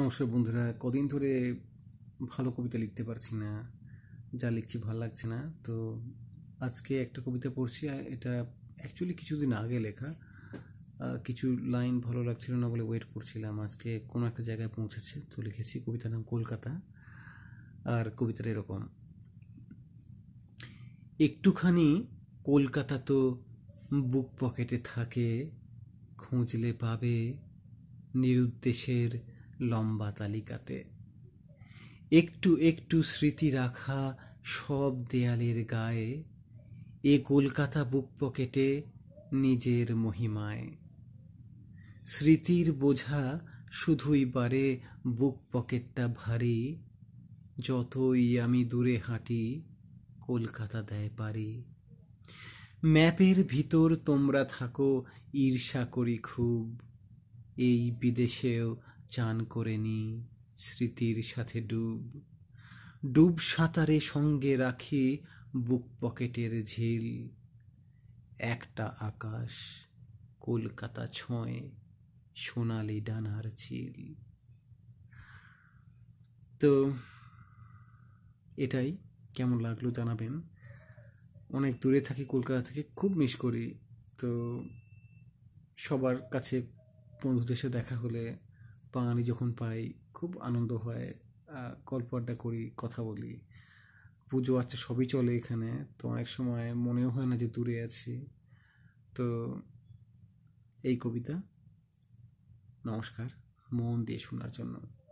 নমস্কার বন্ধুরা কদিন ধরে ভালো কবিতা লিখতে পারছি না যা লিখছি ভালো লাগছে না তো আজকে একটা কবিতা পড়ছি এটা অ্যাকচুয়ালি কিছুদিন আগে লেখা কিছু লাইন ভালো লাগছিল না বলে ওয়েট করছিলাম আজকে কোনো একটা জায়গায় পৌঁছেছে তো লিখেছি কবিতার নাম কলকাতা আর কবিতাটা এরকম একটুখানি কলকাতা তো বুক পকেটে থাকে খুঁজলে পাবে নিরুদ্দেশের লম্বা তালিকাতে একটু একটু স্মৃতি রাখা সব দেয়ালের গায়ে এ কলকাতা বুক পকেটে নিজের মহিমায় স্মৃতির বোঝা শুধুই বারে বুক পকেটটা ভারী যতই আমি দূরে হাঁটি কলকাতা দেয় পারি ম্যাপের ভিতর তোমরা থাকো ঈর্ষা করি খুব এই বিদেশেও চান করে নি স্মৃতির সাথে ডুব ডুব সাঁতারে সঙ্গে রাখি বুক পকেটের ঝিল একটা আকাশ কলকাতা ছয় সোনালি ডানার ঝিল তো এটাই কেমন লাগলো জানাবেন অনেক দূরে থাকি কলকাতা থেকে খুব মিস করি তো সবার কাছে বন্ধুদের সাথে দেখা হলে বাঙালি যখন পাই খুব আনন্দ হয় গল্প আড্ডা করি কথা বলি পুজো আচ্ছা সবই চলে এখানে তো অনেক সময় মনেও হয় না যে দূরে আছি তো এই কবিতা নমস্কার মন দিয়ে শোনার জন্য